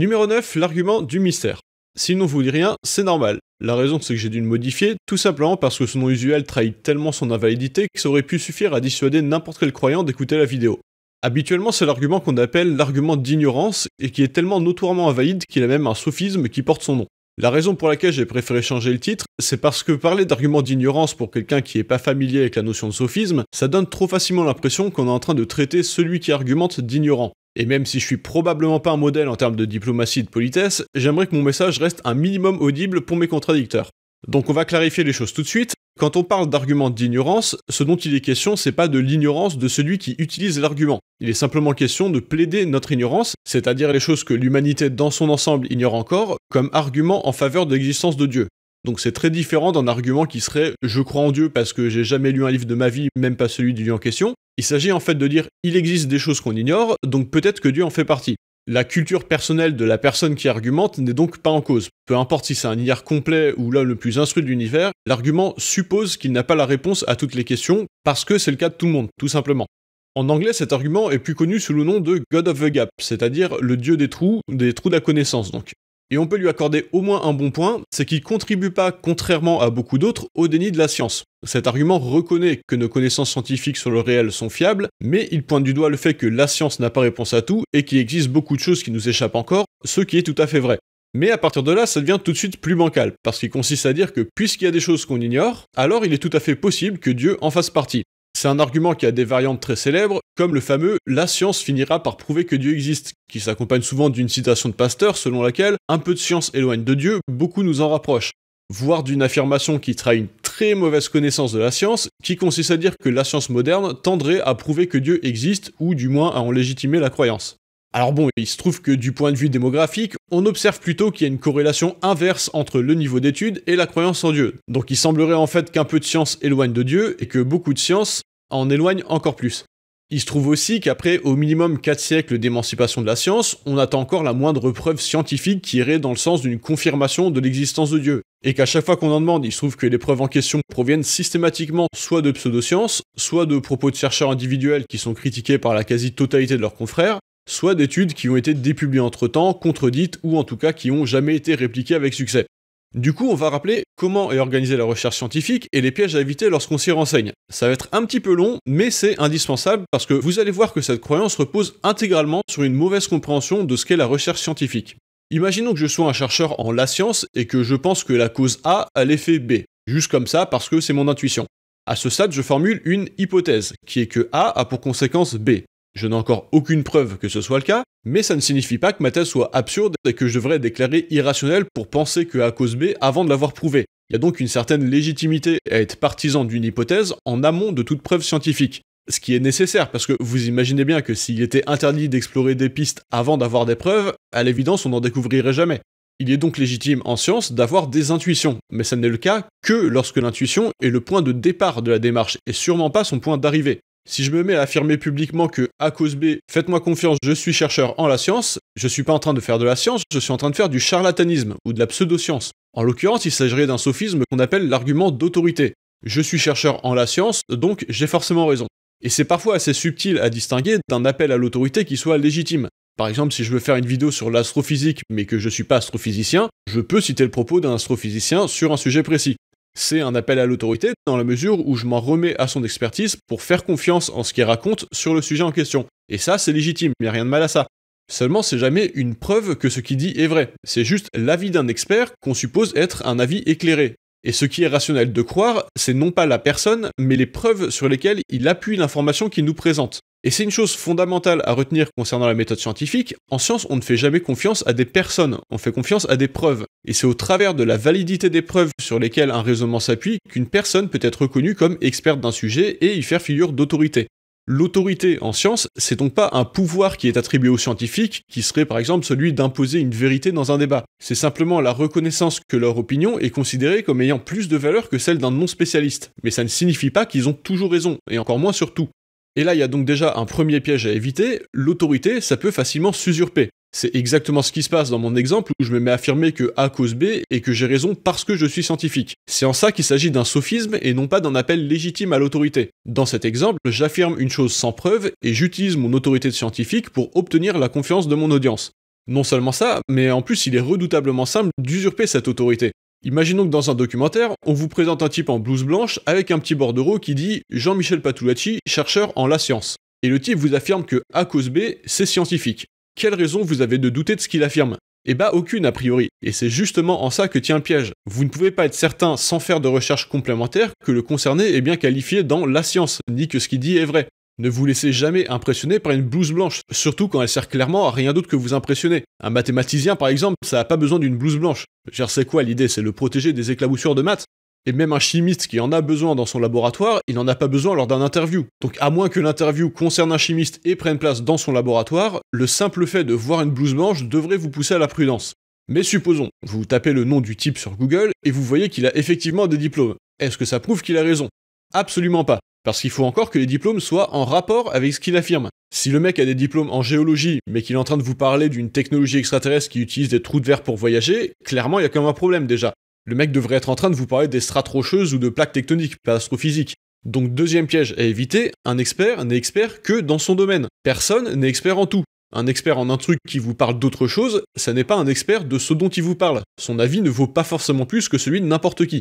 Numéro 9, l'argument du mystère. S'il n'en vous dit rien, c'est normal. La raison, c'est que j'ai dû le modifier, tout simplement parce que son nom usuel trahit tellement son invalidité que ça aurait pu suffire à dissuader n'importe quel croyant d'écouter la vidéo. Habituellement, c'est l'argument qu'on appelle l'argument d'ignorance et qui est tellement notoirement invalide qu'il a même un sophisme qui porte son nom. La raison pour laquelle j'ai préféré changer le titre, c'est parce que parler d'argument d'ignorance pour quelqu'un qui n'est pas familier avec la notion de sophisme, ça donne trop facilement l'impression qu'on est en train de traiter celui qui argumente d'ignorant. Et même si je suis probablement pas un modèle en termes de diplomatie et de politesse, j'aimerais que mon message reste un minimum audible pour mes contradicteurs. Donc on va clarifier les choses tout de suite. Quand on parle d'argument d'ignorance, ce dont il est question, c'est pas de l'ignorance de celui qui utilise l'argument. Il est simplement question de plaider notre ignorance, c'est-à-dire les choses que l'humanité dans son ensemble ignore encore, comme argument en faveur de l'existence de Dieu. Donc c'est très différent d'un argument qui serait je crois en Dieu parce que j'ai jamais lu un livre de ma vie, même pas celui du lieu en question. Il s'agit en fait de dire il existe des choses qu'on ignore, donc peut-être que Dieu en fait partie. La culture personnelle de la personne qui argumente n'est donc pas en cause. Peu importe si c'est un hier complet ou l'un le plus instruit de l'univers, l'argument suppose qu'il n'a pas la réponse à toutes les questions, parce que c'est le cas de tout le monde, tout simplement. En anglais, cet argument est plus connu sous le nom de God of the Gap, c'est-à-dire le dieu des trous, des trous de la connaissance donc. Et on peut lui accorder au moins un bon point, c'est qu'il ne contribue pas, contrairement à beaucoup d'autres, au déni de la science. Cet argument reconnaît que nos connaissances scientifiques sur le réel sont fiables, mais il pointe du doigt le fait que la science n'a pas réponse à tout et qu'il existe beaucoup de choses qui nous échappent encore, ce qui est tout à fait vrai. Mais à partir de là, ça devient tout de suite plus bancal, parce qu'il consiste à dire que puisqu'il y a des choses qu'on ignore, alors il est tout à fait possible que Dieu en fasse partie. C'est un argument qui a des variantes très célèbres, comme le fameux La science finira par prouver que Dieu existe, qui s'accompagne souvent d'une citation de Pasteur selon laquelle un peu de science éloigne de Dieu, beaucoup nous en rapproche. Voire d'une affirmation qui trahit une très mauvaise connaissance de la science, qui consiste à dire que la science moderne tendrait à prouver que Dieu existe, ou du moins à en légitimer la croyance. Alors bon, il se trouve que du point de vue démographique, on observe plutôt qu'il y a une corrélation inverse entre le niveau d'étude et la croyance en Dieu. Donc il semblerait en fait qu'un peu de science éloigne de Dieu et que beaucoup de science en éloigne encore plus. Il se trouve aussi qu'après au minimum 4 siècles d'émancipation de la science, on attend encore la moindre preuve scientifique qui irait dans le sens d'une confirmation de l'existence de Dieu, et qu'à chaque fois qu'on en demande, il se trouve que les preuves en question proviennent systématiquement soit de pseudosciences, soit de propos de chercheurs individuels qui sont critiqués par la quasi-totalité de leurs confrères, soit d'études qui ont été dépubliées entre-temps, contredites ou en tout cas qui ont jamais été répliquées avec succès. Du coup, on va rappeler comment est organisée la recherche scientifique et les pièges à éviter lorsqu'on s'y renseigne. Ça va être un petit peu long, mais c'est indispensable parce que vous allez voir que cette croyance repose intégralement sur une mauvaise compréhension de ce qu'est la recherche scientifique. Imaginons que je sois un chercheur en la science et que je pense que la cause A a l'effet B, juste comme ça parce que c'est mon intuition. À ce stade, je formule une hypothèse, qui est que A a pour conséquence B. Je n'ai encore aucune preuve que ce soit le cas, mais ça ne signifie pas que ma thèse soit absurde et que je devrais déclarer irrationnelle pour penser que A cause B avant de l'avoir prouvé. Il y a donc une certaine légitimité à être partisan d'une hypothèse en amont de toute preuve scientifique. Ce qui est nécessaire, parce que vous imaginez bien que s'il était interdit d'explorer des pistes avant d'avoir des preuves, à l'évidence on n'en découvrirait jamais. Il est donc légitime en science d'avoir des intuitions, mais ça n'est le cas que lorsque l'intuition est le point de départ de la démarche et sûrement pas son point d'arrivée. Si je me mets à affirmer publiquement que A cause B, faites-moi confiance, je suis chercheur en la science, je suis pas en train de faire de la science, je suis en train de faire du charlatanisme ou de la pseudoscience. En l'occurrence, il s'agirait d'un sophisme qu'on appelle l'argument d'autorité. Je suis chercheur en la science, donc j'ai forcément raison. Et c'est parfois assez subtil à distinguer d'un appel à l'autorité qui soit légitime. Par exemple, si je veux faire une vidéo sur l'astrophysique mais que je suis pas astrophysicien, je peux citer le propos d'un astrophysicien sur un sujet précis c'est un appel à l'autorité dans la mesure où je m'en remets à son expertise pour faire confiance en ce qu'il raconte sur le sujet en question. Et ça, c'est légitime, il a rien de mal à ça. Seulement, c'est jamais une preuve que ce qu'il dit est vrai. C'est juste l'avis d'un expert qu'on suppose être un avis éclairé. Et ce qui est rationnel de croire, c'est non pas la personne, mais les preuves sur lesquelles il appuie l'information qu'il nous présente. Et c'est une chose fondamentale à retenir concernant la méthode scientifique, en science on ne fait jamais confiance à des personnes, on fait confiance à des preuves. Et c'est au travers de la validité des preuves sur lesquelles un raisonnement s'appuie qu'une personne peut être reconnue comme experte d'un sujet et y faire figure d'autorité. L'autorité en science, c'est donc pas un pouvoir qui est attribué aux scientifiques, qui serait par exemple celui d'imposer une vérité dans un débat. C'est simplement la reconnaissance que leur opinion est considérée comme ayant plus de valeur que celle d'un non-spécialiste. Mais ça ne signifie pas qu'ils ont toujours raison, et encore moins surtout, et là, il y a donc déjà un premier piège à éviter, l'autorité, ça peut facilement s'usurper. C'est exactement ce qui se passe dans mon exemple où je me mets à affirmer que A cause B et que j'ai raison parce que je suis scientifique. C'est en ça qu'il s'agit d'un sophisme et non pas d'un appel légitime à l'autorité. Dans cet exemple, j'affirme une chose sans preuve et j'utilise mon autorité de scientifique pour obtenir la confiance de mon audience. Non seulement ça, mais en plus il est redoutablement simple d'usurper cette autorité. Imaginons que dans un documentaire, on vous présente un type en blouse blanche avec un petit bordereau qui dit Jean-Michel Patulacci, chercheur en la science. Et le type vous affirme que A cause B, c'est scientifique. Quelle raison vous avez de douter de ce qu'il affirme Eh bah aucune a priori, et c'est justement en ça que tient le piège. Vous ne pouvez pas être certain, sans faire de recherche complémentaire, que le concerné est bien qualifié dans la science, ni que ce qu'il dit est vrai. Ne vous laissez jamais impressionner par une blouse blanche, surtout quand elle sert clairement à rien d'autre que vous impressionner. Un mathématicien, par exemple, ça n'a pas besoin d'une blouse blanche. C'est quoi l'idée C'est le protéger des éclaboussures de maths et même un chimiste qui en a besoin dans son laboratoire, il n'en a pas besoin lors d'un interview. Donc à moins que l'interview concerne un chimiste et prenne place dans son laboratoire, le simple fait de voir une blouse blanche devrait vous pousser à la prudence. Mais supposons, vous tapez le nom du type sur Google et vous voyez qu'il a effectivement des diplômes. Est-ce que ça prouve qu'il a raison Absolument pas. Parce qu'il faut encore que les diplômes soient en rapport avec ce qu'il affirme. Si le mec a des diplômes en géologie, mais qu'il est en train de vous parler d'une technologie extraterrestre qui utilise des trous de verre pour voyager, clairement il y a quand même un problème déjà. Le mec devrait être en train de vous parler des strates rocheuses ou de plaques tectoniques, pas astrophysiques. Donc deuxième piège à éviter, un expert n'est expert que dans son domaine. Personne n'est expert en tout. Un expert en un truc qui vous parle d'autre chose, ça n'est pas un expert de ce dont il vous parle. Son avis ne vaut pas forcément plus que celui de n'importe qui.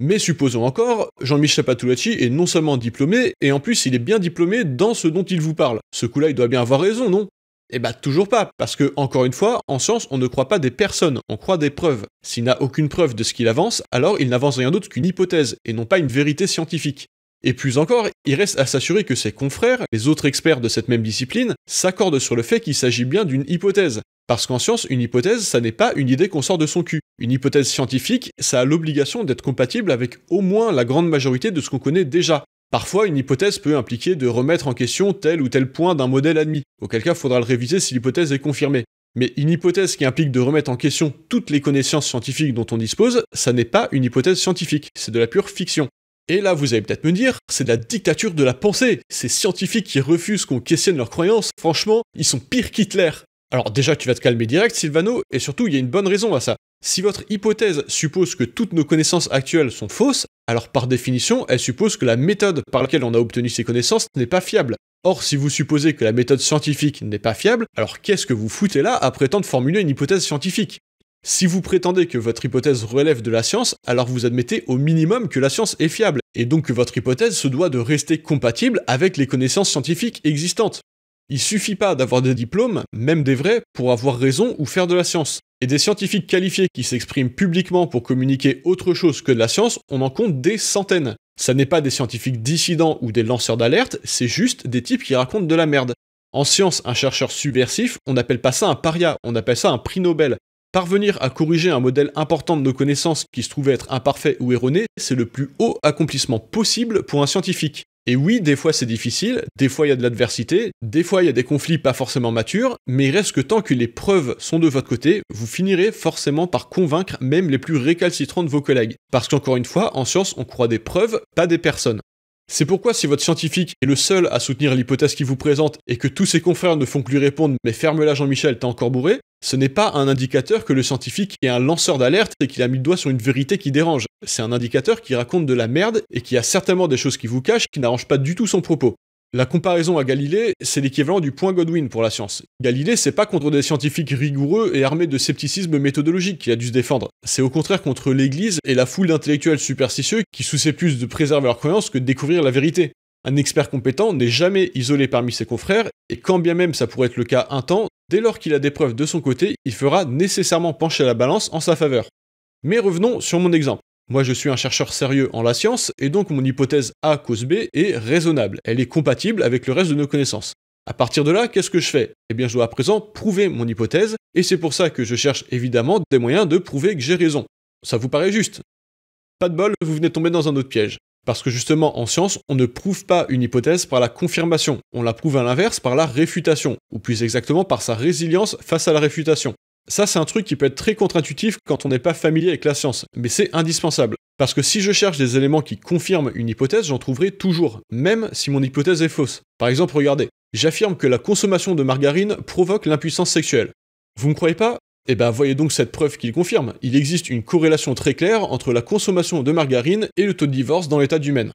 Mais supposons encore, Jean-Michel Patulacci est non seulement diplômé, et en plus il est bien diplômé dans ce dont il vous parle. Ce coup-là, il doit bien avoir raison, non eh bah toujours pas, parce que, encore une fois, en science, on ne croit pas des personnes, on croit des preuves. S'il n'a aucune preuve de ce qu'il avance, alors il n'avance rien d'autre qu'une hypothèse, et non pas une vérité scientifique. Et plus encore, il reste à s'assurer que ses confrères, les autres experts de cette même discipline, s'accordent sur le fait qu'il s'agit bien d'une hypothèse. Parce qu'en science, une hypothèse, ça n'est pas une idée qu'on sort de son cul. Une hypothèse scientifique, ça a l'obligation d'être compatible avec au moins la grande majorité de ce qu'on connaît déjà. Parfois, une hypothèse peut impliquer de remettre en question tel ou tel point d'un modèle admis, auquel cas faudra le réviser si l'hypothèse est confirmée. Mais une hypothèse qui implique de remettre en question toutes les connaissances scientifiques dont on dispose, ça n'est pas une hypothèse scientifique, c'est de la pure fiction. Et là, vous allez peut-être me dire, c'est de la dictature de la pensée. Ces scientifiques qui refusent qu'on questionne leurs croyances, franchement, ils sont pires qu'Hitler. Alors déjà, tu vas te calmer direct, Sylvano. et surtout, il y a une bonne raison à ça. Si votre hypothèse suppose que toutes nos connaissances actuelles sont fausses, alors par définition, elle suppose que la méthode par laquelle on a obtenu ces connaissances n'est pas fiable. Or, si vous supposez que la méthode scientifique n'est pas fiable, alors qu'est-ce que vous foutez là à prétendre formuler une hypothèse scientifique Si vous prétendez que votre hypothèse relève de la science, alors vous admettez au minimum que la science est fiable, et donc que votre hypothèse se doit de rester compatible avec les connaissances scientifiques existantes. Il suffit pas d'avoir des diplômes, même des vrais, pour avoir raison ou faire de la science. Et des scientifiques qualifiés qui s'expriment publiquement pour communiquer autre chose que de la science, on en compte des centaines. Ça n'est pas des scientifiques dissidents ou des lanceurs d'alerte, c'est juste des types qui racontent de la merde. En science, un chercheur subversif, on n'appelle pas ça un paria, on appelle ça un prix Nobel. Parvenir à corriger un modèle important de nos connaissances qui se trouvait être imparfait ou erroné, c'est le plus haut accomplissement possible pour un scientifique. Et oui, des fois c'est difficile, des fois il y a de l'adversité, des fois il y a des conflits pas forcément matures, mais reste que tant que les preuves sont de votre côté, vous finirez forcément par convaincre même les plus récalcitrants de vos collègues. Parce qu'encore une fois, en science, on croit des preuves, pas des personnes. C'est pourquoi si votre scientifique est le seul à soutenir l'hypothèse qu'il vous présente et que tous ses confrères ne font que lui répondre mais ferme-la Jean-Michel, t'es encore bourré, ce n'est pas un indicateur que le scientifique est un lanceur d'alerte et qu'il a mis le doigt sur une vérité qui dérange. C'est un indicateur qui raconte de la merde et qui a certainement des choses qui vous cachent qui n'arrangent pas du tout son propos. La comparaison à Galilée, c'est l'équivalent du point Godwin pour la science. Galilée, c'est pas contre des scientifiques rigoureux et armés de scepticisme méthodologique qu'il a dû se défendre. C'est au contraire contre l'Église et la foule d'intellectuels superstitieux qui souciaient plus de préserver leurs croyances que de découvrir la vérité. Un expert compétent n'est jamais isolé parmi ses confrères, et quand bien même ça pourrait être le cas un temps, dès lors qu'il a des preuves de son côté, il fera nécessairement pencher la balance en sa faveur. Mais revenons sur mon exemple. Moi, je suis un chercheur sérieux en la science, et donc mon hypothèse A cause B est raisonnable, elle est compatible avec le reste de nos connaissances. À partir de là, qu'est-ce que je fais Eh bien, je dois à présent prouver mon hypothèse, et c'est pour ça que je cherche évidemment des moyens de prouver que j'ai raison. Ça vous paraît juste Pas de bol, vous venez tomber dans un autre piège. Parce que justement, en science, on ne prouve pas une hypothèse par la confirmation, on la prouve à l'inverse par la réfutation, ou plus exactement par sa résilience face à la réfutation. Ça, c'est un truc qui peut être très contre-intuitif quand on n'est pas familier avec la science, mais c'est indispensable. Parce que si je cherche des éléments qui confirment une hypothèse, j'en trouverai toujours, même si mon hypothèse est fausse. Par exemple, regardez, j'affirme que la consommation de margarine provoque l'impuissance sexuelle. Vous me croyez pas Eh ben voyez donc cette preuve qu'il confirme. Il existe une corrélation très claire entre la consommation de margarine et le taux de divorce dans l'état du Maine.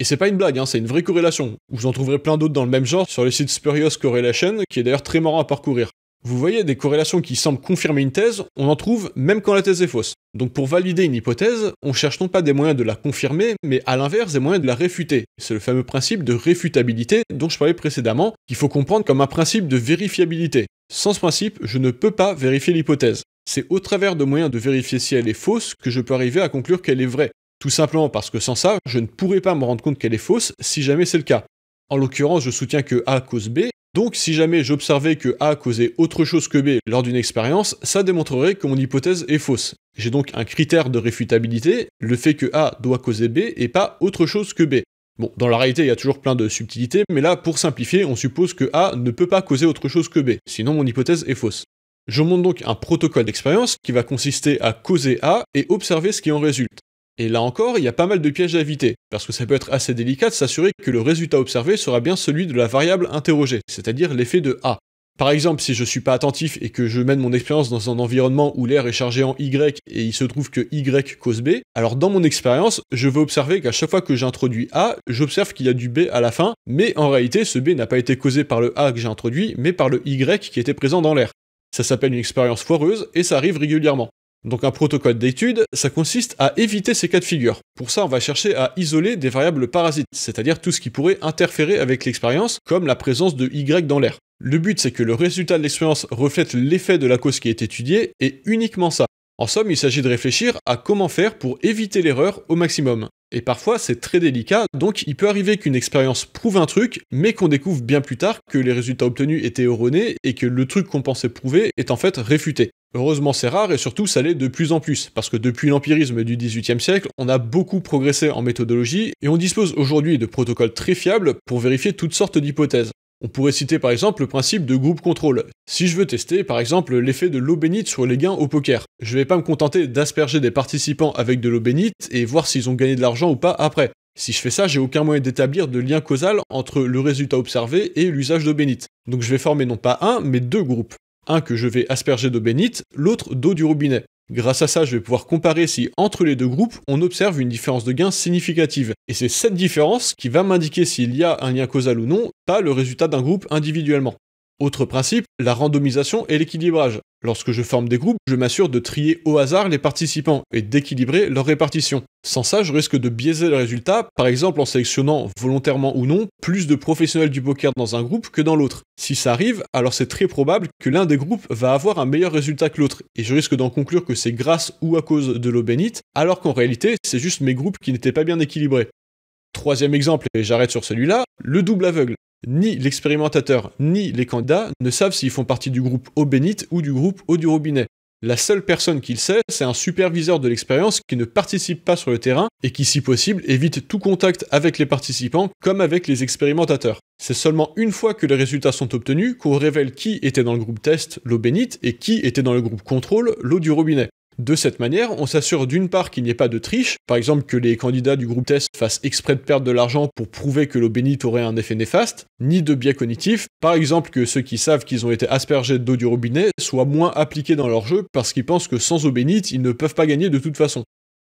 Et c'est pas une blague, hein, c'est une vraie corrélation. Vous en trouverez plein d'autres dans le même genre sur le site Spurious Correlation, qui est d'ailleurs très marrant à parcourir. Vous voyez, des corrélations qui semblent confirmer une thèse, on en trouve même quand la thèse est fausse. Donc pour valider une hypothèse, on cherche non pas des moyens de la confirmer, mais à l'inverse des moyens de la réfuter. C'est le fameux principe de réfutabilité dont je parlais précédemment, qu'il faut comprendre comme un principe de vérifiabilité. Sans ce principe, je ne peux pas vérifier l'hypothèse. C'est au travers de moyens de vérifier si elle est fausse que je peux arriver à conclure qu'elle est vraie. Tout simplement parce que sans ça, je ne pourrais pas me rendre compte qu'elle est fausse si jamais c'est le cas. En l'occurrence, je soutiens que A cause B donc si jamais j'observais que A causait autre chose que B lors d'une expérience, ça démontrerait que mon hypothèse est fausse. J'ai donc un critère de réfutabilité, le fait que A doit causer B et pas autre chose que B. Bon, dans la réalité, il y a toujours plein de subtilités, mais là, pour simplifier, on suppose que A ne peut pas causer autre chose que B, sinon mon hypothèse est fausse. Je monte donc un protocole d'expérience qui va consister à causer A et observer ce qui en résulte. Et là encore, il y a pas mal de pièges à éviter, parce que ça peut être assez délicat de s'assurer que le résultat observé sera bien celui de la variable interrogée, c'est-à-dire l'effet de A. Par exemple, si je suis pas attentif et que je mène mon expérience dans un environnement où l'air est chargé en Y et il se trouve que Y cause B, alors dans mon expérience, je veux observer qu'à chaque fois que j'introduis A, j'observe qu'il y a du B à la fin, mais en réalité, ce B n'a pas été causé par le A que j'ai introduit, mais par le Y qui était présent dans l'air. Ça s'appelle une expérience foireuse et ça arrive régulièrement. Donc un protocole d'étude, ça consiste à éviter ces cas de figure. Pour ça, on va chercher à isoler des variables parasites, c'est-à-dire tout ce qui pourrait interférer avec l'expérience, comme la présence de Y dans l'air. Le but, c'est que le résultat de l'expérience reflète l'effet de la cause qui est étudiée, et uniquement ça. En somme, il s'agit de réfléchir à comment faire pour éviter l'erreur au maximum. Et parfois, c'est très délicat, donc il peut arriver qu'une expérience prouve un truc, mais qu'on découvre bien plus tard que les résultats obtenus étaient erronés et que le truc qu'on pensait prouver est en fait réfuté. Heureusement, c'est rare et surtout, ça l'est de plus en plus, parce que depuis l'empirisme du XVIIIe siècle, on a beaucoup progressé en méthodologie et on dispose aujourd'hui de protocoles très fiables pour vérifier toutes sortes d'hypothèses. On pourrait citer par exemple le principe de groupe contrôle. Si je veux tester par exemple l'effet de l'eau bénite sur les gains au poker, je vais pas me contenter d'asperger des participants avec de l'eau bénite et voir s'ils ont gagné de l'argent ou pas après. Si je fais ça, j'ai aucun moyen d'établir de lien causal entre le résultat observé et l'usage d'eau bénite. Donc je vais former non pas un, mais deux groupes. Un que je vais asperger d'eau bénite, l'autre d'eau du robinet. Grâce à ça, je vais pouvoir comparer si entre les deux groupes, on observe une différence de gain significative. Et c'est cette différence qui va m'indiquer s'il y a un lien causal ou non, pas le résultat d'un groupe individuellement. Autre principe, la randomisation et l'équilibrage. Lorsque je forme des groupes, je m'assure de trier au hasard les participants et d'équilibrer leur répartition. Sans ça, je risque de biaiser le résultat, par exemple en sélectionnant, volontairement ou non, plus de professionnels du poker dans un groupe que dans l'autre. Si ça arrive, alors c'est très probable que l'un des groupes va avoir un meilleur résultat que l'autre, et je risque d'en conclure que c'est grâce ou à cause de l'eau bénite, alors qu'en réalité, c'est juste mes groupes qui n'étaient pas bien équilibrés. Troisième exemple, et j'arrête sur celui-là, le double aveugle ni l'expérimentateur ni les candidats ne savent s'ils font partie du groupe eau bénite ou du groupe eau du robinet. La seule personne qui le sait, c'est un superviseur de l'expérience qui ne participe pas sur le terrain et qui, si possible, évite tout contact avec les participants comme avec les expérimentateurs. C'est seulement une fois que les résultats sont obtenus qu'on révèle qui était dans le groupe test, l'eau bénite, et qui était dans le groupe contrôle, l'eau du robinet. De cette manière, on s'assure d'une part qu'il n'y ait pas de triche, par exemple que les candidats du groupe test fassent exprès de perdre de l'argent pour prouver que l'eau bénite aurait un effet néfaste, ni de biais cognitif, par exemple que ceux qui savent qu'ils ont été aspergés d'eau du robinet soient moins appliqués dans leur jeu parce qu'ils pensent que sans eau bénite, ils ne peuvent pas gagner de toute façon.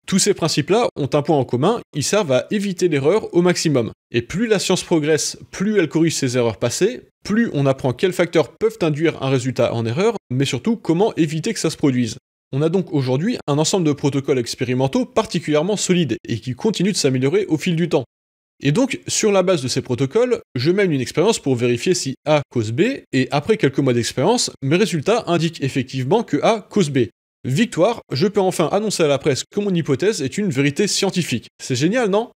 Tous ces principes-là ont un point en commun, ils servent à éviter l'erreur au maximum. Et plus la science progresse, plus elle corrige ses erreurs passées, plus on apprend quels facteurs peuvent induire un résultat en erreur, mais surtout comment éviter que ça se produise. On a donc aujourd'hui un ensemble de protocoles expérimentaux particulièrement solides et qui continuent de s'améliorer au fil du temps. Et donc, sur la base de ces protocoles, je mène une expérience pour vérifier si A cause B, et après quelques mois d'expérience, mes résultats indiquent effectivement que A cause B. Victoire, je peux enfin annoncer à la presse que mon hypothèse est une vérité scientifique. C'est génial, non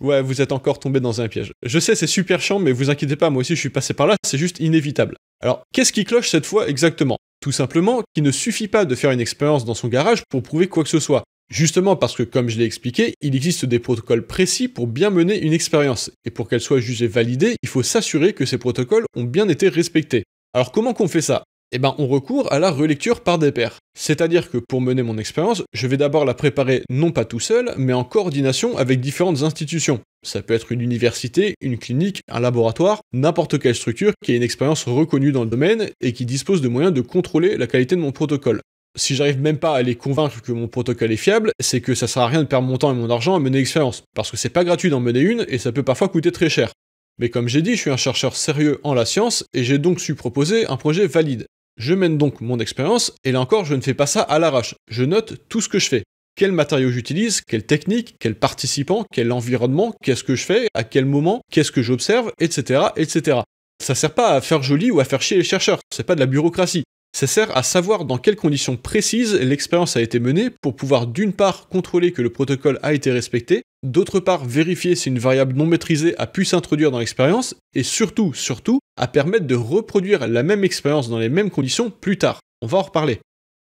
Ouais, vous êtes encore tombé dans un piège. Je sais, c'est super chiant, mais vous inquiétez pas, moi aussi je suis passé par là, c'est juste inévitable. Alors, qu'est-ce qui cloche cette fois exactement Tout simplement qu'il ne suffit pas de faire une expérience dans son garage pour prouver quoi que ce soit. Justement parce que, comme je l'ai expliqué, il existe des protocoles précis pour bien mener une expérience, et pour qu'elle soit jugée validée, il faut s'assurer que ces protocoles ont bien été respectés. Alors comment qu'on fait ça eh ben, on recourt à la relecture par des pairs. C'est-à-dire que pour mener mon expérience, je vais d'abord la préparer non pas tout seul, mais en coordination avec différentes institutions. Ça peut être une université, une clinique, un laboratoire, n'importe quelle structure qui a une expérience reconnue dans le domaine et qui dispose de moyens de contrôler la qualité de mon protocole. Si j'arrive même pas à les convaincre que mon protocole est fiable, c'est que ça sert à rien de perdre mon temps et mon argent à mener l'expérience, parce que c'est pas gratuit d'en mener une et ça peut parfois coûter très cher. Mais comme j'ai dit, je suis un chercheur sérieux en la science et j'ai donc su proposer un projet valide, je mène donc mon expérience, et là encore, je ne fais pas ça à l'arrache. Je note tout ce que je fais. Quel matériaux j'utilise, quelle technique, quel participant, quel environnement, qu'est-ce que je fais, à quel moment, qu'est-ce que j'observe, etc., etc. Ça sert pas à faire joli ou à faire chier les chercheurs, c'est pas de la bureaucratie. Ça sert à savoir dans quelles conditions précises l'expérience a été menée pour pouvoir d'une part contrôler que le protocole a été respecté, d'autre part vérifier si une variable non maîtrisée a pu s'introduire dans l'expérience, et surtout, surtout, à permettre de reproduire la même expérience dans les mêmes conditions plus tard. On va en reparler.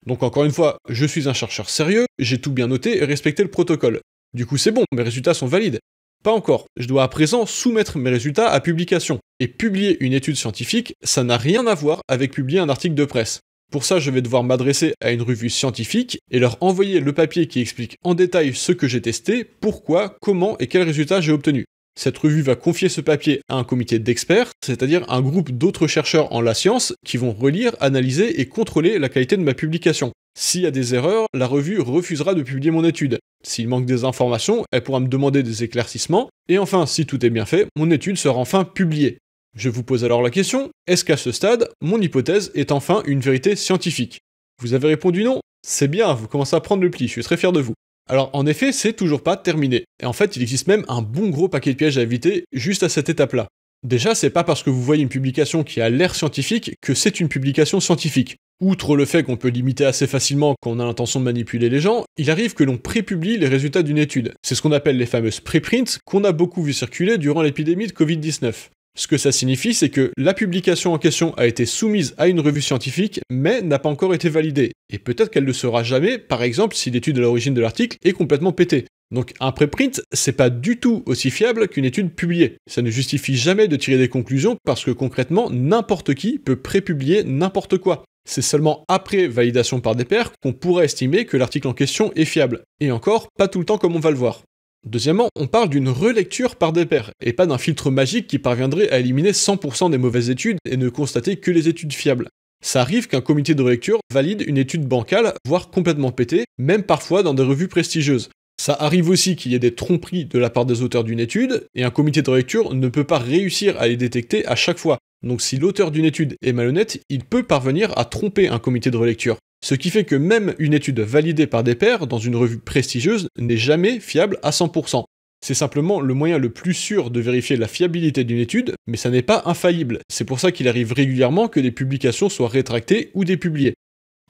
Donc encore une fois, je suis un chercheur sérieux, j'ai tout bien noté et respecté le protocole. Du coup c'est bon, mes résultats sont valides. Pas encore. Je dois à présent soumettre mes résultats à publication. Et publier une étude scientifique, ça n'a rien à voir avec publier un article de presse. Pour ça, je vais devoir m'adresser à une revue scientifique et leur envoyer le papier qui explique en détail ce que j'ai testé, pourquoi, comment et quels résultats j'ai obtenus. Cette revue va confier ce papier à un comité d'experts, c'est-à-dire un groupe d'autres chercheurs en la science qui vont relire, analyser et contrôler la qualité de ma publication. S'il y a des erreurs, la revue refusera de publier mon étude. S'il manque des informations, elle pourra me demander des éclaircissements. Et enfin, si tout est bien fait, mon étude sera enfin publiée. Je vous pose alors la question, est-ce qu'à ce stade, mon hypothèse est enfin une vérité scientifique Vous avez répondu non C'est bien, vous commencez à prendre le pli, je suis très fier de vous. Alors en effet, c'est toujours pas terminé. Et en fait, il existe même un bon gros paquet de pièges à éviter juste à cette étape-là. Déjà, c'est pas parce que vous voyez une publication qui a l'air scientifique que c'est une publication scientifique. Outre le fait qu'on peut limiter assez facilement qu'on a l'intention de manipuler les gens, il arrive que l'on prépublie les résultats d'une étude. C'est ce qu'on appelle les fameuses préprints qu'on a beaucoup vu circuler durant l'épidémie de Covid-19. Ce que ça signifie, c'est que la publication en question a été soumise à une revue scientifique, mais n'a pas encore été validée. Et peut-être qu'elle ne sera jamais, par exemple, si l'étude à l'origine de l'article est complètement pétée. Donc un préprint, c'est pas du tout aussi fiable qu'une étude publiée. Ça ne justifie jamais de tirer des conclusions parce que concrètement, n'importe qui peut prépublier n'importe quoi. C'est seulement après validation par des pairs qu'on pourrait estimer que l'article en question est fiable, et encore, pas tout le temps comme on va le voir. Deuxièmement, on parle d'une relecture par des pairs et pas d'un filtre magique qui parviendrait à éliminer 100% des mauvaises études et ne constater que les études fiables. Ça arrive qu'un comité de relecture valide une étude bancale, voire complètement pétée, même parfois dans des revues prestigieuses. Ça arrive aussi qu'il y ait des tromperies de la part des auteurs d'une étude, et un comité de relecture ne peut pas réussir à les détecter à chaque fois, donc si l'auteur d'une étude est malhonnête, il peut parvenir à tromper un comité de relecture. Ce qui fait que même une étude validée par des pairs dans une revue prestigieuse n'est jamais fiable à 100%. C'est simplement le moyen le plus sûr de vérifier la fiabilité d'une étude, mais ça n'est pas infaillible. C'est pour ça qu'il arrive régulièrement que des publications soient rétractées ou dépubliées.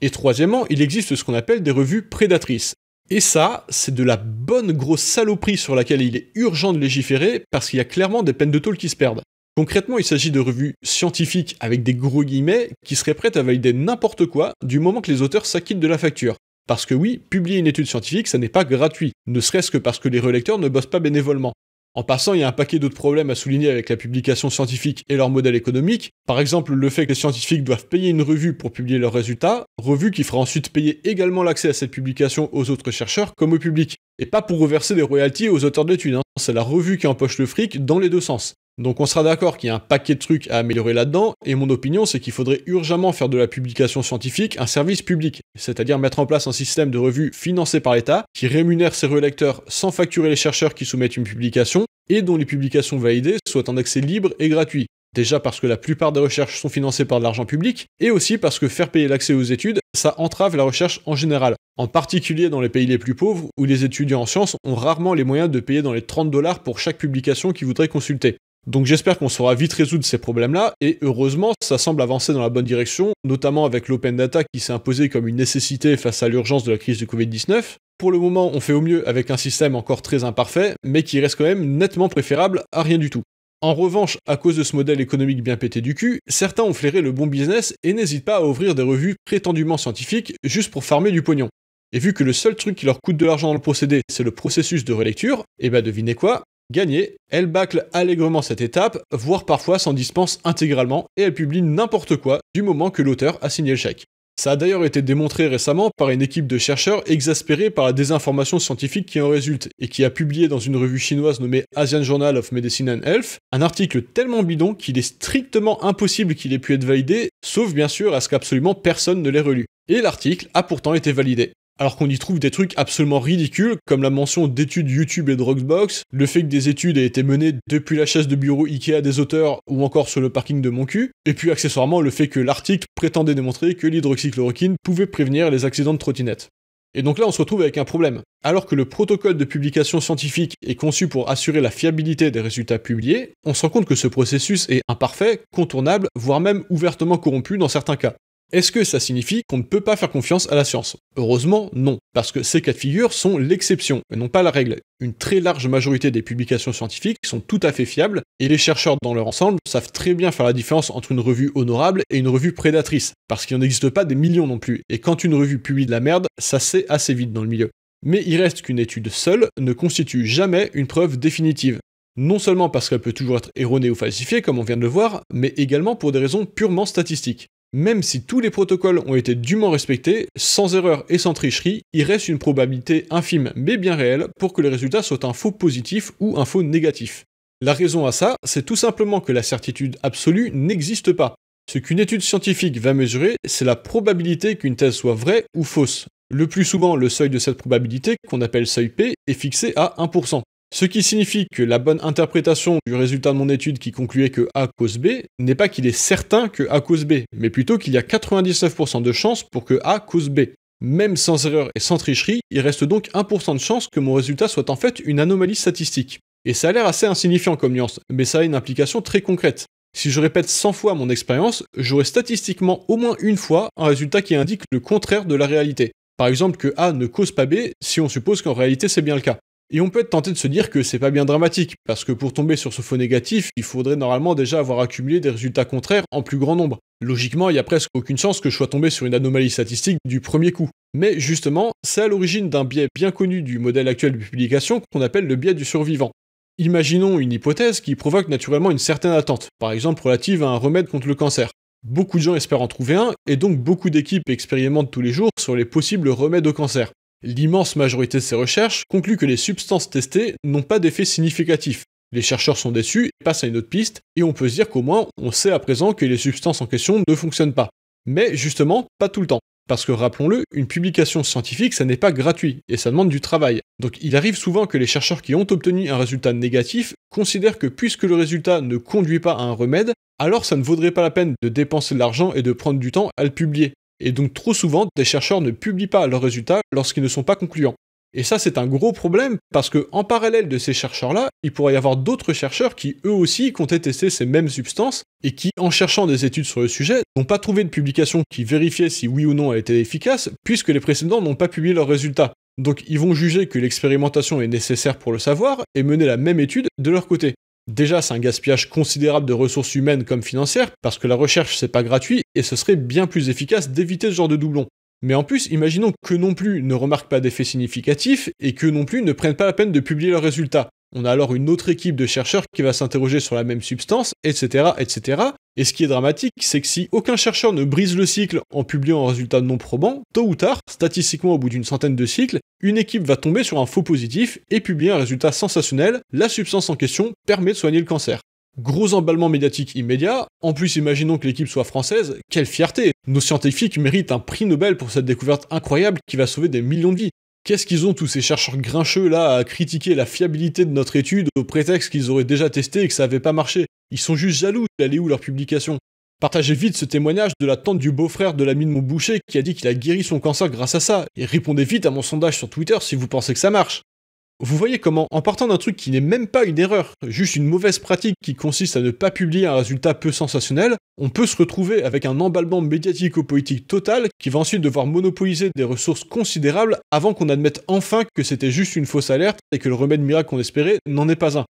Et troisièmement, il existe ce qu'on appelle des revues prédatrices. Et ça, c'est de la bonne grosse saloperie sur laquelle il est urgent de légiférer parce qu'il y a clairement des peines de tôle qui se perdent. Concrètement, il s'agit de revues scientifiques avec des gros guillemets qui seraient prêtes à valider n'importe quoi du moment que les auteurs s'acquittent de la facture. Parce que oui, publier une étude scientifique, ça n'est pas gratuit, ne serait-ce que parce que les relecteurs ne bossent pas bénévolement. En passant, il y a un paquet d'autres problèmes à souligner avec la publication scientifique et leur modèle économique. Par exemple, le fait que les scientifiques doivent payer une revue pour publier leurs résultats, revue qui fera ensuite payer également l'accès à cette publication aux autres chercheurs comme au public. Et pas pour reverser des royalties aux auteurs de l'étude, hein. c'est la revue qui empoche le fric dans les deux sens. Donc on sera d'accord qu'il y a un paquet de trucs à améliorer là-dedans, et mon opinion c'est qu'il faudrait urgemment faire de la publication scientifique un service public, c'est-à-dire mettre en place un système de revue financé par l'État, qui rémunère ses relecteurs sans facturer les chercheurs qui soumettent une publication, et dont les publications validées soient en accès libre et gratuit. Déjà parce que la plupart des recherches sont financées par de l'argent public, et aussi parce que faire payer l'accès aux études, ça entrave la recherche en général, en particulier dans les pays les plus pauvres, où les étudiants en sciences ont rarement les moyens de payer dans les 30 dollars pour chaque publication qu'ils voudraient consulter. Donc j'espère qu'on saura vite résoudre ces problèmes-là, et heureusement, ça semble avancer dans la bonne direction, notamment avec l'open data qui s'est imposé comme une nécessité face à l'urgence de la crise du Covid-19. Pour le moment, on fait au mieux avec un système encore très imparfait, mais qui reste quand même nettement préférable à rien du tout. En revanche, à cause de ce modèle économique bien pété du cul, certains ont flairé le bon business et n'hésitent pas à ouvrir des revues prétendument scientifiques juste pour farmer du pognon. Et vu que le seul truc qui leur coûte de l'argent dans le procédé, c'est le processus de relecture, et eh bah ben devinez quoi, Gagnée, elle bâcle allègrement cette étape, voire parfois s'en dispense intégralement et elle publie n'importe quoi du moment que l'auteur a signé le chèque. Ça a d'ailleurs été démontré récemment par une équipe de chercheurs exaspérés par la désinformation scientifique qui en résulte et qui a publié dans une revue chinoise nommée Asian Journal of Medicine and Health un article tellement bidon qu'il est strictement impossible qu'il ait pu être validé, sauf bien sûr à ce qu'absolument personne ne l'ait relu. Et l'article a pourtant été validé alors qu'on y trouve des trucs absolument ridicules, comme la mention d'études YouTube et de le fait que des études aient été menées depuis la chaise de bureau Ikea des auteurs ou encore sur le parking de mon cul, et puis accessoirement le fait que l'article prétendait démontrer que l'hydroxychloroquine pouvait prévenir les accidents de trottinette. Et donc là, on se retrouve avec un problème. Alors que le protocole de publication scientifique est conçu pour assurer la fiabilité des résultats publiés, on se rend compte que ce processus est imparfait, contournable, voire même ouvertement corrompu dans certains cas. Est-ce que ça signifie qu'on ne peut pas faire confiance à la science Heureusement, non, parce que ces cas de figure sont l'exception et non pas la règle. Une très large majorité des publications scientifiques sont tout à fait fiables, et les chercheurs dans leur ensemble savent très bien faire la différence entre une revue honorable et une revue prédatrice, parce qu'il n'en existe pas des millions non plus, et quand une revue publie de la merde, ça sait assez vite dans le milieu. Mais il reste qu'une étude seule ne constitue jamais une preuve définitive non seulement parce qu'elle peut toujours être erronée ou falsifiée, comme on vient de le voir, mais également pour des raisons purement statistiques. Même si tous les protocoles ont été dûment respectés, sans erreur et sans tricherie, il reste une probabilité infime mais bien réelle pour que le résultat soit un faux positif ou un faux négatif. La raison à ça, c'est tout simplement que la certitude absolue n'existe pas. Ce qu'une étude scientifique va mesurer, c'est la probabilité qu'une thèse soit vraie ou fausse. Le plus souvent, le seuil de cette probabilité, qu'on appelle seuil P, est fixé à 1%. Ce qui signifie que la bonne interprétation du résultat de mon étude qui concluait que A cause B n'est pas qu'il est certain que A cause B, mais plutôt qu'il y a 99% de chances pour que A cause B. Même sans erreur et sans tricherie, il reste donc 1% de chance que mon résultat soit en fait une anomalie statistique. Et ça a l'air assez insignifiant comme nuance, mais ça a une implication très concrète. Si je répète 100 fois mon expérience, j'aurai statistiquement au moins une fois un résultat qui indique le contraire de la réalité. Par exemple que A ne cause pas B si on suppose qu'en réalité c'est bien le cas. Et on peut être tenté de se dire que c'est pas bien dramatique, parce que pour tomber sur ce faux négatif, il faudrait normalement déjà avoir accumulé des résultats contraires en plus grand nombre. Logiquement, il n'y a presque aucune chance que je sois tombé sur une anomalie statistique du premier coup. Mais justement, c'est à l'origine d'un biais bien connu du modèle actuel de publication qu'on appelle le biais du survivant. Imaginons une hypothèse qui provoque naturellement une certaine attente, par exemple relative à un remède contre le cancer. Beaucoup de gens espèrent en trouver un, et donc beaucoup d'équipes expérimentent tous les jours sur les possibles remèdes au cancer. L'immense majorité de ces recherches conclut que les substances testées n'ont pas d'effet significatif. Les chercheurs sont déçus et passent à une autre piste, et on peut se dire qu'au moins on sait à présent que les substances en question ne fonctionnent pas. Mais justement, pas tout le temps. Parce que rappelons-le, une publication scientifique, ça n'est pas gratuit, et ça demande du travail. Donc il arrive souvent que les chercheurs qui ont obtenu un résultat négatif considèrent que puisque le résultat ne conduit pas à un remède, alors ça ne vaudrait pas la peine de dépenser de l'argent et de prendre du temps à le publier. Et donc trop souvent, des chercheurs ne publient pas leurs résultats lorsqu'ils ne sont pas concluants. Et ça, c'est un gros problème parce que en parallèle de ces chercheurs-là, il pourrait y avoir d'autres chercheurs qui eux aussi comptaient tester ces mêmes substances et qui, en cherchant des études sur le sujet, n'ont pas trouvé de publication qui vérifiait si oui ou non elle était efficace, puisque les précédents n'ont pas publié leurs résultats. Donc ils vont juger que l'expérimentation est nécessaire pour le savoir et mener la même étude de leur côté. Déjà, c'est un gaspillage considérable de ressources humaines comme financières, parce que la recherche, c'est pas gratuit, et ce serait bien plus efficace d'éviter ce genre de doublons. Mais en plus, imaginons que non plus ne remarquent pas d'effets significatifs, et que non plus ne prennent pas la peine de publier leurs résultats. On a alors une autre équipe de chercheurs qui va s'interroger sur la même substance, etc., etc. Et ce qui est dramatique, c'est que si aucun chercheur ne brise le cycle en publiant un résultat non probant, tôt ou tard, statistiquement au bout d'une centaine de cycles, une équipe va tomber sur un faux positif et publier un résultat sensationnel, la substance en question permet de soigner le cancer. Gros emballement médiatique immédiat, en plus imaginons que l'équipe soit française, quelle fierté Nos scientifiques méritent un prix Nobel pour cette découverte incroyable qui va sauver des millions de vies. Qu'est-ce qu'ils ont tous ces chercheurs grincheux là à critiquer la fiabilité de notre étude au prétexte qu'ils auraient déjà testé et que ça n'avait pas marché Ils sont juste jaloux, d'aller où leur publication Partagez vite ce témoignage de la tante du beau-frère de l'ami de mon boucher qui a dit qu'il a guéri son cancer grâce à ça, et répondez vite à mon sondage sur Twitter si vous pensez que ça marche. Vous voyez comment, en partant d'un truc qui n'est même pas une erreur, juste une mauvaise pratique qui consiste à ne pas publier un résultat peu sensationnel, on peut se retrouver avec un emballement médiatique médiatico-politique total qui va ensuite devoir monopoliser des ressources considérables avant qu'on admette enfin que c'était juste une fausse alerte et que le remède miracle qu'on espérait n'en est pas un.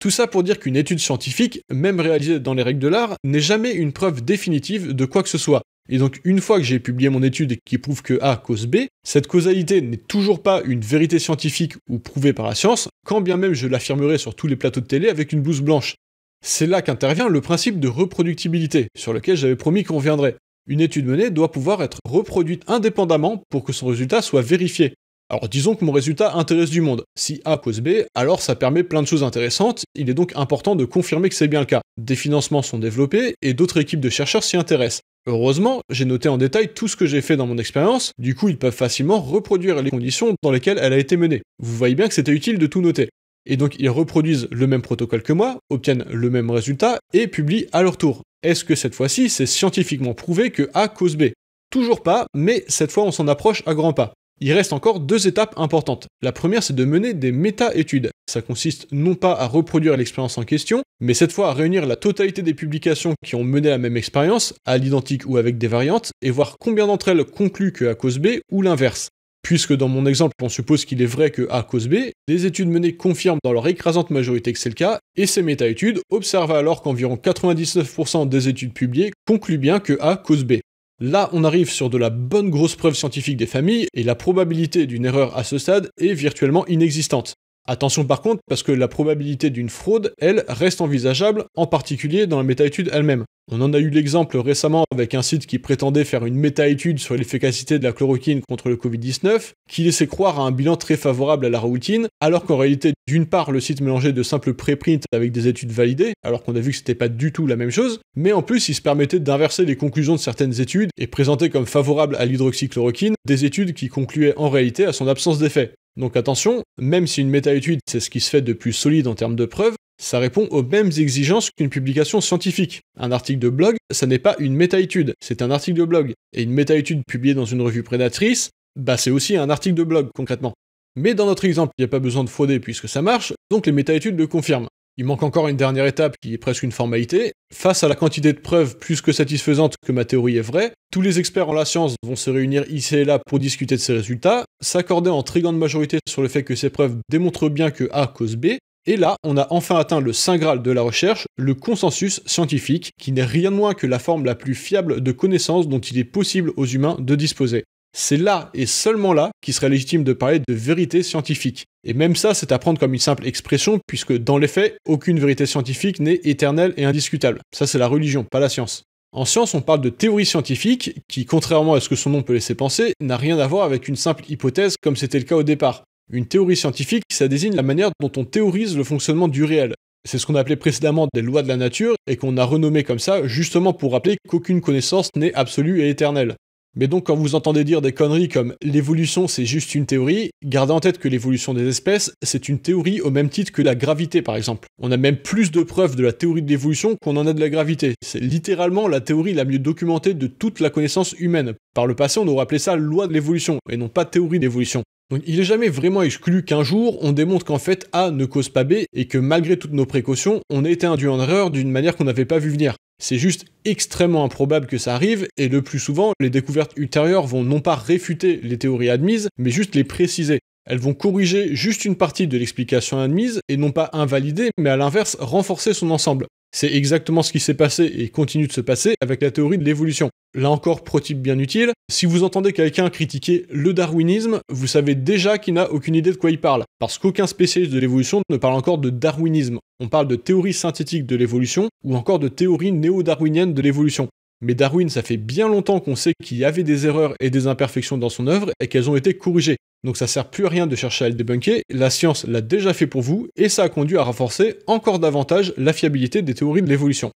Tout ça pour dire qu'une étude scientifique, même réalisée dans les règles de l'art, n'est jamais une preuve définitive de quoi que ce soit, et donc, une fois que j'ai publié mon étude qui prouve que A cause B, cette causalité n'est toujours pas une vérité scientifique ou prouvée par la science, quand bien même je l'affirmerai sur tous les plateaux de télé avec une blouse blanche. C'est là qu'intervient le principe de reproductibilité, sur lequel j'avais promis qu'on reviendrait. Une étude menée doit pouvoir être reproduite indépendamment pour que son résultat soit vérifié. Alors disons que mon résultat intéresse du monde. Si A cause B, alors ça permet plein de choses intéressantes, il est donc important de confirmer que c'est bien le cas. Des financements sont développés et d'autres équipes de chercheurs s'y intéressent. Heureusement, j'ai noté en détail tout ce que j'ai fait dans mon expérience, du coup ils peuvent facilement reproduire les conditions dans lesquelles elle a été menée. Vous voyez bien que c'était utile de tout noter. Et donc ils reproduisent le même protocole que moi, obtiennent le même résultat et publient à leur tour. Est-ce que cette fois-ci c'est scientifiquement prouvé que A cause B Toujours pas, mais cette fois on s'en approche à grands pas il reste encore deux étapes importantes. La première, c'est de mener des méta-études. Ça consiste non pas à reproduire l'expérience en question, mais cette fois à réunir la totalité des publications qui ont mené la même expérience, à l'identique ou avec des variantes, et voir combien d'entre elles concluent que A cause B ou l'inverse. Puisque dans mon exemple, on suppose qu'il est vrai que A cause B, les études menées confirment dans leur écrasante majorité que c'est le cas, et ces méta-études observent alors qu'environ 99% des études publiées concluent bien que A cause B. Là, on arrive sur de la bonne grosse preuve scientifique des familles, et la probabilité d'une erreur à ce stade est virtuellement inexistante. Attention par contre, parce que la probabilité d'une fraude, elle, reste envisageable, en particulier dans la méta-étude elle-même. On en a eu l'exemple récemment avec un site qui prétendait faire une méta-étude sur l'efficacité de la chloroquine contre le Covid-19, qui laissait croire à un bilan très favorable à la routine, alors qu'en réalité, d'une part, le site mélangeait de simples préprints avec des études validées, alors qu'on a vu que c'était pas du tout la même chose, mais en plus, il se permettait d'inverser les conclusions de certaines études et présenter comme favorables à l'hydroxychloroquine des études qui concluaient en réalité à son absence d'effet. Donc attention, même si une méta-étude c'est ce qui se fait de plus solide en termes de preuves, ça répond aux mêmes exigences qu'une publication scientifique. Un article de blog, ça n'est pas une méta-étude, c'est un article de blog. Et une méta-étude publiée dans une revue prédatrice, bah c'est aussi un article de blog concrètement. Mais dans notre exemple, il n'y a pas besoin de frauder puisque ça marche, donc les méta-études le confirment. Il manque encore une dernière étape qui est presque une formalité. Face à la quantité de preuves plus que satisfaisante que ma théorie est vraie, tous les experts en la science vont se réunir ici et là pour discuter de ces résultats, s'accorder en très grande majorité sur le fait que ces preuves démontrent bien que A cause B, et là, on a enfin atteint le saint graal de la recherche, le consensus scientifique, qui n'est rien de moins que la forme la plus fiable de connaissances dont il est possible aux humains de disposer. C'est là et seulement là qu'il serait légitime de parler de vérité scientifique. Et même ça, c'est à prendre comme une simple expression, puisque dans les faits, aucune vérité scientifique n'est éternelle et indiscutable. Ça, c'est la religion, pas la science. En science, on parle de théorie scientifique qui, contrairement à ce que son nom peut laisser penser, n'a rien à voir avec une simple hypothèse comme c'était le cas au départ. Une théorie scientifique, ça désigne la manière dont on théorise le fonctionnement du réel. C'est ce qu'on appelait précédemment des lois de la nature et qu'on a renommé comme ça justement pour rappeler qu'aucune connaissance n'est absolue et éternelle. Mais donc quand vous entendez dire des conneries comme l'évolution c'est juste une théorie, gardez en tête que l'évolution des espèces c'est une théorie au même titre que la gravité par exemple. On a même plus de preuves de la théorie de l'évolution qu'on en a de la gravité. C'est littéralement la théorie la mieux documentée de toute la connaissance humaine, par le passé, on aurait appelé ça loi de l'évolution et non pas théorie d'évolution. Donc il n'est jamais vraiment exclu qu'un jour on démontre qu'en fait A ne cause pas B et que malgré toutes nos précautions, on a été induit en erreur d'une manière qu'on n'avait pas vu venir. C'est juste extrêmement improbable que ça arrive et le plus souvent, les découvertes ultérieures vont non pas réfuter les théories admises, mais juste les préciser. Elles vont corriger juste une partie de l'explication admise et non pas invalider, mais à l'inverse renforcer son ensemble. C'est exactement ce qui s'est passé et continue de se passer avec la théorie de l'évolution. Là encore, prototype bien utile. Si vous entendez quelqu'un critiquer le darwinisme, vous savez déjà qu'il n'a aucune idée de quoi il parle, parce qu'aucun spécialiste de l'évolution ne parle encore de darwinisme. On parle de théorie synthétique de l'évolution ou encore de théorie néo-darwinienne de l'évolution. Mais Darwin, ça fait bien longtemps qu'on sait qu'il y avait des erreurs et des imperfections dans son œuvre et qu'elles ont été corrigées. Donc ça sert plus à rien de chercher à le débunker, la science l'a déjà fait pour vous et ça a conduit à renforcer encore davantage la fiabilité des théories de l'évolution.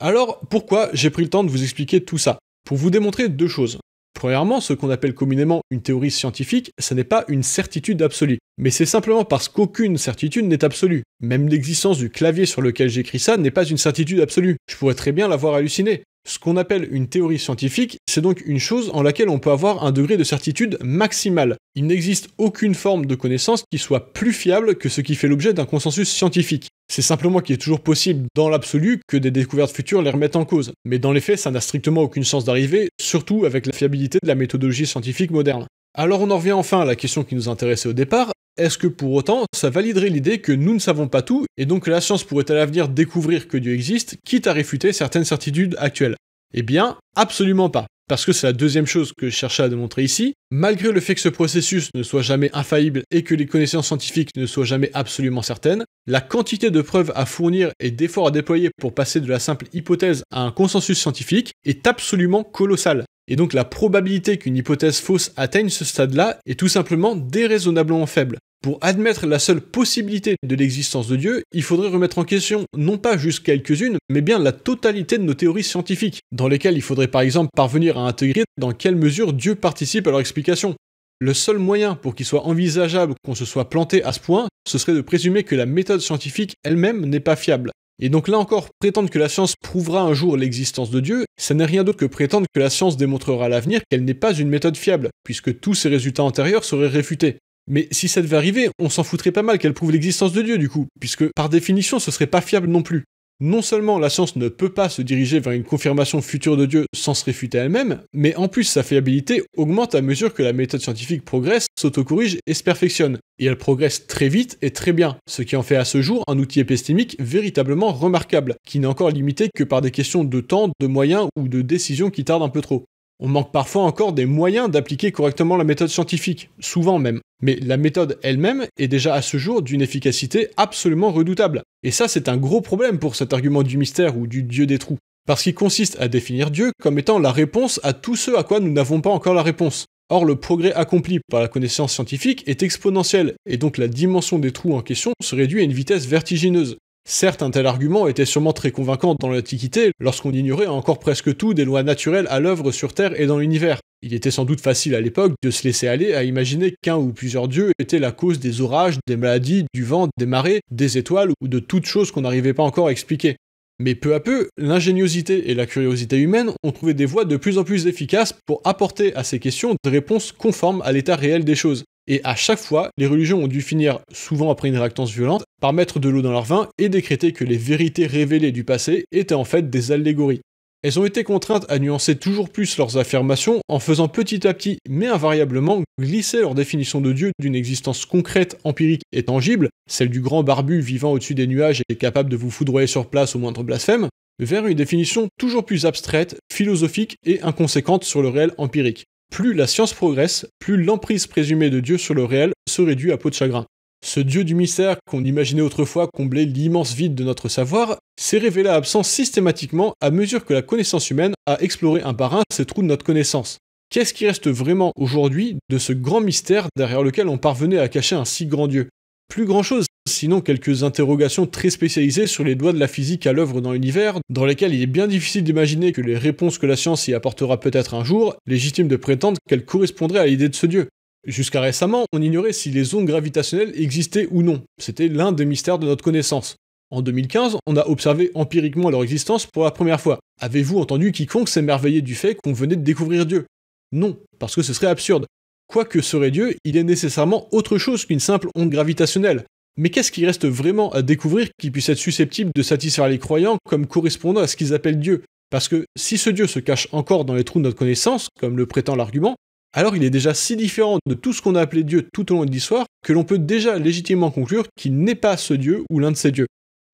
Alors pourquoi j'ai pris le temps de vous expliquer tout ça Pour vous démontrer deux choses. Premièrement, ce qu'on appelle communément une théorie scientifique, ce n'est pas une certitude absolue, mais c'est simplement parce qu'aucune certitude n'est absolue. Même l'existence du clavier sur lequel j'écris ça n'est pas une certitude absolue. Je pourrais très bien l'avoir halluciné. Ce qu'on appelle une théorie scientifique, c'est donc une chose en laquelle on peut avoir un degré de certitude maximal. Il n'existe aucune forme de connaissance qui soit plus fiable que ce qui fait l'objet d'un consensus scientifique. C'est simplement qu'il est toujours possible, dans l'absolu, que des découvertes futures les remettent en cause. Mais dans les faits, ça n'a strictement aucune chance d'arriver, surtout avec la fiabilité de la méthodologie scientifique moderne. Alors on en revient enfin à la question qui nous intéressait au départ, est-ce que pour autant, ça validerait l'idée que nous ne savons pas tout, et donc que la science pourrait à l'avenir découvrir que Dieu existe, quitte à réfuter certaines certitudes actuelles Eh bien, absolument pas. Parce que c'est la deuxième chose que je cherchais à démontrer ici, malgré le fait que ce processus ne soit jamais infaillible et que les connaissances scientifiques ne soient jamais absolument certaines, la quantité de preuves à fournir et d'efforts à déployer pour passer de la simple hypothèse à un consensus scientifique est absolument colossale et donc la probabilité qu'une hypothèse fausse atteigne ce stade-là est tout simplement déraisonnablement faible. Pour admettre la seule possibilité de l'existence de Dieu, il faudrait remettre en question non pas juste quelques-unes, mais bien la totalité de nos théories scientifiques, dans lesquelles il faudrait par exemple parvenir à intégrer dans quelle mesure Dieu participe à leur explication. Le seul moyen pour qu'il soit envisageable qu'on se soit planté à ce point, ce serait de présumer que la méthode scientifique elle-même n'est pas fiable. Et donc là encore, prétendre que la science prouvera un jour l'existence de Dieu, ça n'est rien d'autre que prétendre que la science démontrera à l'avenir qu'elle n'est pas une méthode fiable, puisque tous ses résultats antérieurs seraient réfutés. Mais si ça devait arriver, on s'en foutrait pas mal qu'elle prouve l'existence de Dieu du coup, puisque par définition ce serait pas fiable non plus. Non seulement la science ne peut pas se diriger vers une confirmation future de Dieu sans se réfuter elle-même, mais en plus sa fiabilité augmente à mesure que la méthode scientifique progresse, s'autocorrige et se perfectionne. Et elle progresse très vite et très bien, ce qui en fait à ce jour un outil épistémique véritablement remarquable, qui n'est encore limité que par des questions de temps, de moyens ou de décisions qui tardent un peu trop. On manque parfois encore des moyens d'appliquer correctement la méthode scientifique, souvent même. Mais la méthode elle-même est déjà à ce jour d'une efficacité absolument redoutable. Et ça, c'est un gros problème pour cet argument du mystère ou du dieu des trous. Parce qu'il consiste à définir Dieu comme étant la réponse à tout ce à quoi nous n'avons pas encore la réponse. Or, le progrès accompli par la connaissance scientifique est exponentiel, et donc la dimension des trous en question se réduit à une vitesse vertigineuse. Certes, un tel argument était sûrement très convaincant dans l'Antiquité, lorsqu'on ignorait encore presque tout des lois naturelles à l'œuvre sur Terre et dans l'univers. Il était sans doute facile à l'époque de se laisser aller à imaginer qu'un ou plusieurs dieux étaient la cause des orages, des maladies, du vent, des marées, des étoiles ou de toutes choses qu'on n'arrivait pas encore à expliquer. Mais peu à peu, l'ingéniosité et la curiosité humaine ont trouvé des voies de plus en plus efficaces pour apporter à ces questions des réponses conformes à l'état réel des choses. Et à chaque fois, les religions ont dû finir, souvent après une réactance violente, par mettre de l'eau dans leur vin et décréter que les vérités révélées du passé étaient en fait des allégories. Elles ont été contraintes à nuancer toujours plus leurs affirmations en faisant petit à petit, mais invariablement, glisser leur définition de Dieu d'une existence concrète, empirique et tangible, celle du grand barbu vivant au-dessus des nuages et capable de vous foudroyer sur place au moindre blasphème, vers une définition toujours plus abstraite, philosophique et inconséquente sur le réel empirique. Plus la science progresse, plus l'emprise présumée de Dieu sur le réel se réduit à peau de chagrin. Ce Dieu du mystère qu'on imaginait autrefois combler l'immense vide de notre savoir s'est révélé absent systématiquement à mesure que la connaissance humaine a exploré un par un ces trous de notre connaissance. Qu'est-ce qui reste vraiment aujourd'hui de ce grand mystère derrière lequel on parvenait à cacher un si grand Dieu plus grand-chose, sinon quelques interrogations très spécialisées sur les doigts de la physique à l'œuvre dans l'univers, dans lesquelles il est bien difficile d'imaginer que les réponses que la science y apportera peut-être un jour, légitiment de prétendre qu'elles correspondraient à l'idée de ce dieu. Jusqu'à récemment, on ignorait si les ondes gravitationnelles existaient ou non. C'était l'un des mystères de notre connaissance. En 2015, on a observé empiriquement leur existence pour la première fois. Avez-vous entendu quiconque s'émerveiller du fait qu'on venait de découvrir Dieu Non, parce que ce serait absurde quoi que serait Dieu, il est nécessairement autre chose qu'une simple onde gravitationnelle. Mais qu'est-ce qui reste vraiment à découvrir qui puisse être susceptible de satisfaire les croyants comme correspondant à ce qu'ils appellent Dieu Parce que si ce Dieu se cache encore dans les trous de notre connaissance, comme le prétend l'argument, alors il est déjà si différent de tout ce qu'on a appelé Dieu tout au long de l'histoire que l'on peut déjà légitimement conclure qu'il n'est pas ce Dieu ou l'un de ces dieux.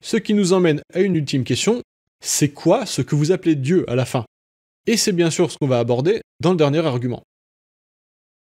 Ce qui nous emmène à une ultime question, c'est quoi ce que vous appelez Dieu à la fin Et c'est bien sûr ce qu'on va aborder dans le dernier argument.